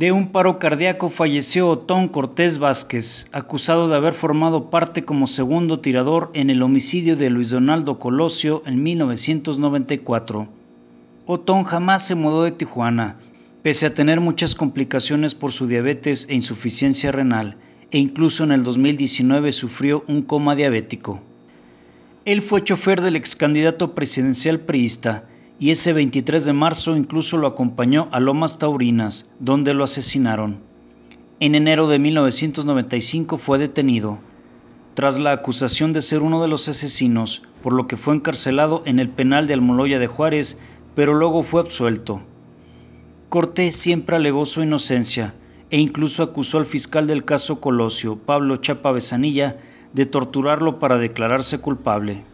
de un paro cardíaco falleció Otón Cortés Vázquez, acusado de haber formado parte como segundo tirador en el homicidio de Luis Donaldo Colosio en 1994. Otón jamás se mudó de Tijuana, pese a tener muchas complicaciones por su diabetes e insuficiencia renal, e incluso en el 2019 sufrió un coma diabético. Él fue chofer del ex candidato presidencial priista, y ese 23 de marzo incluso lo acompañó a Lomas Taurinas, donde lo asesinaron. En enero de 1995 fue detenido, tras la acusación de ser uno de los asesinos, por lo que fue encarcelado en el penal de Almoloya de Juárez, pero luego fue absuelto. Cortés siempre alegó su inocencia e incluso acusó al fiscal del caso Colosio, Pablo Chapa Besanilla, de torturarlo para declararse culpable.